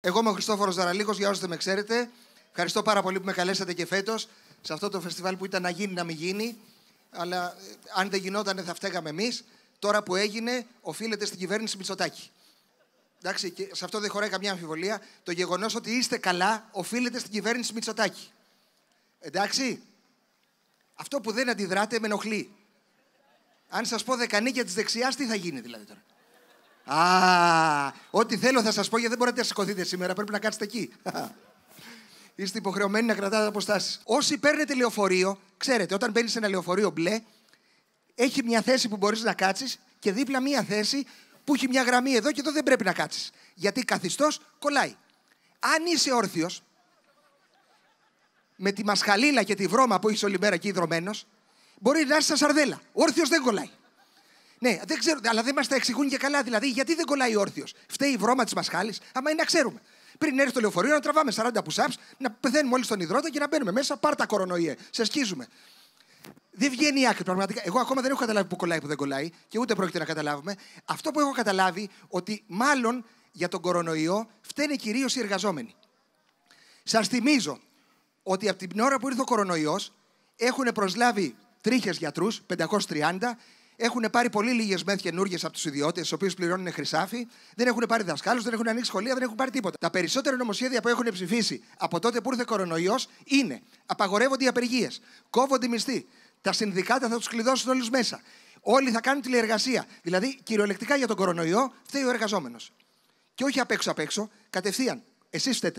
Εγώ είμαι ο Χριστόφορος Δαραλίκος, για όσους δεν με ξέρετε. Ευχαριστώ πάρα πολύ που με καλέσατε και φέτος σε αυτό το φεστιβάλ που ήταν να γίνει να μην γίνει. Αλλά ε, αν δεν γινόταν θα φταίγαμε εμείς. Τώρα που έγινε, οφείλεται στην κυβέρνηση Μητσοτάκη. Εντάξει, και σε αυτό δεν χωράει καμιά αμφιβολία. Το γεγονός ότι είστε καλά οφείλεται στην κυβέρνηση Μητσοτάκη. Εντάξει. Αυτό που δεν αντιδράτε με ενοχλεί. Αν σας πω δεκανίκια της δεξιάς, τι θα γίνει δηλαδή τώρα. Α, ό,τι θέλω θα σας πω γιατί δεν μπορείτε να σηκωθείτε σήμερα, πρέπει να κάτσετε εκεί. Είστε υποχρεωμένοι να κρατάτε αποστάσεις. Όσοι παίρνετε λεωφορείο, ξέρετε, όταν μπαίνεις ένα λεωφορείο μπλε, έχει μια θέση που μπορείς να κάτσεις και δίπλα μια θέση που έχει μια γραμμή εδώ και εδώ δεν πρέπει να κάτσεις. Γιατί καθιστός κολλάει. Αν είσαι όρθιος, με τη μασχαλίλα και τη βρώμα που έχεις όλη μέρα εκεί υδρωμένος, μπορεί να είσαι σαρδέλα. Όρθιος δεν κολλάει. Ναι, δεν ξέρω, αλλά δεν μας τα εξηγούν και καλά. Δηλαδή, γιατί δεν κολλάει όρθιος. Φταίει η βρώμα της μασχάλης, άμα είναι να ξέρουμε. Πριν έρθει το λεωφορείο, να τραβάμε 40 push να πεθαίνουμε όλοι στον υδρότα και να μπαίνουμε μέσα. Πάρτα κορονοϊέ. Σε σκίζουμε. Δεν βγαίνει η άκρη πραγματικά. Εγώ ακόμα δεν έχω καταλάβει που κολλάει, που δεν κολλάει και ούτε πρόκειται να καταλάβουμε. Αυτό που έχω καταλάβει ότι μάλλον για τον κορονοϊό φταίνε κυρίως οι εργαζόμενοι. Σας θυμίζω ότι από την ώρα που ήρθε ο κορονοϊός έχουν προσλάβει τρίχες γιατρούς, 530, έχουν πάρει πολύ λίγες μεθ καινούργιες από τους ιδιώτες, του οποίου πληρώνουν χρυσάφι. Δεν έχουν πάρει δασκάλους, δεν έχουν ανοίξει σχολεία, δεν έχουν πάρει τίποτα. Τα περισσότερα νομοσχέδια που έχουν ψηφίσει από τότε που ήρθε ο κορονοϊός είναι απαγορεύονται οι απεργίες, κόβονται οι μισθοί. Τα συνδικάτα θα τους κλειδώσουν όλους μέσα. Όλοι θα κάνουν τηλεεργασία. Δηλαδή, κυριολεκτικά για τον κορονοϊό φταίει ο εργαζόμενος. Και όχι απ' έξω απ' έξω, κατευθείαν. Εσείς φταίτε.